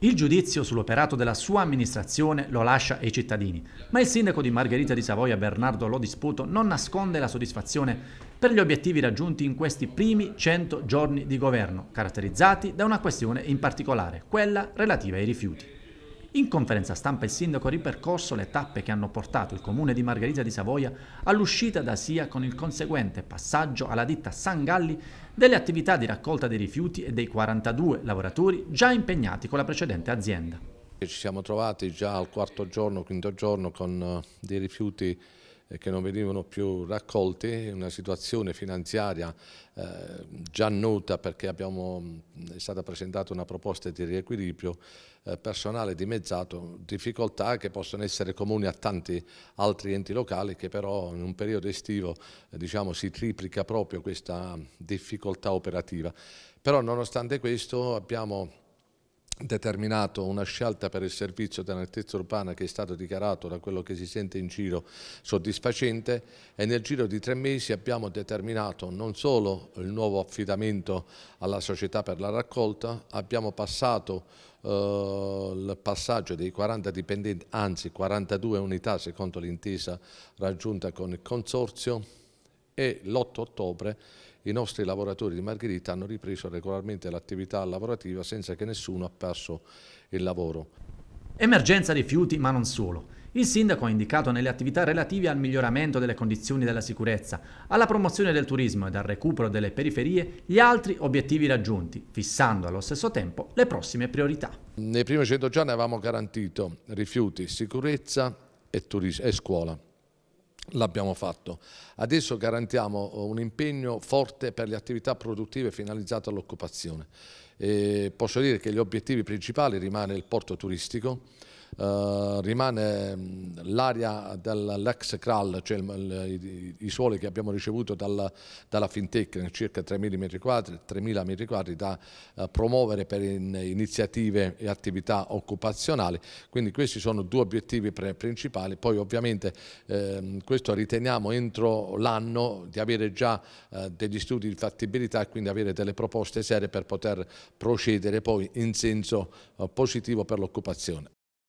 Il giudizio sull'operato della sua amministrazione lo lascia ai cittadini, ma il sindaco di Margherita di Savoia Bernardo Lodisputo non nasconde la soddisfazione per gli obiettivi raggiunti in questi primi 100 giorni di governo, caratterizzati da una questione in particolare, quella relativa ai rifiuti. In conferenza stampa il sindaco ha ripercorso le tappe che hanno portato il comune di Margherita di Savoia all'uscita da SIA con il conseguente passaggio alla ditta San Galli delle attività di raccolta dei rifiuti e dei 42 lavoratori già impegnati con la precedente azienda. Ci siamo trovati già al quarto giorno, quinto giorno con eh, dei rifiuti che non venivano più raccolti, una situazione finanziaria eh, già nota perché abbiamo, è stata presentata una proposta di riequilibrio eh, personale dimezzato, difficoltà che possono essere comuni a tanti altri enti locali che però in un periodo estivo eh, diciamo, si triplica proprio questa difficoltà operativa. Però nonostante questo abbiamo determinato una scelta per il servizio dell'altezza urbana che è stato dichiarato da quello che si sente in giro soddisfacente e nel giro di tre mesi abbiamo determinato non solo il nuovo affidamento alla società per la raccolta, abbiamo passato eh, il passaggio dei 40 dipendenti, anzi 42 unità secondo l'intesa raggiunta con il Consorzio e l'8 ottobre i nostri lavoratori di Margherita hanno ripreso regolarmente l'attività lavorativa senza che nessuno ha perso il lavoro. Emergenza rifiuti, ma non solo. Il sindaco ha indicato nelle attività relative al miglioramento delle condizioni della sicurezza, alla promozione del turismo ed al recupero delle periferie gli altri obiettivi raggiunti, fissando allo stesso tempo le prossime priorità. Nei primi 100 giorni avevamo garantito rifiuti, sicurezza e, e scuola. L'abbiamo fatto. Adesso garantiamo eh, un impegno forte per le attività produttive finalizzate all'occupazione. Eh, posso dire che gli obiettivi principali rimane il porto turistico, eh, rimane mm, l'area dell'ex Kral, cioè il, i, i, suoli che abbiamo ricevuto dal, dalla Fintech, circa 3.000 metri quadri, da eh, promuovere per in, iniziative e attività occupazionali. Quindi questi sono due obiettivi pre, principali. Poi ovviamente eh, questo riteniamo entro l'anno di avere già eh, degli studi di fattibilità e quindi avere delle proposte serie per poter procedere poi in senso eh, positivo per l'occupazione.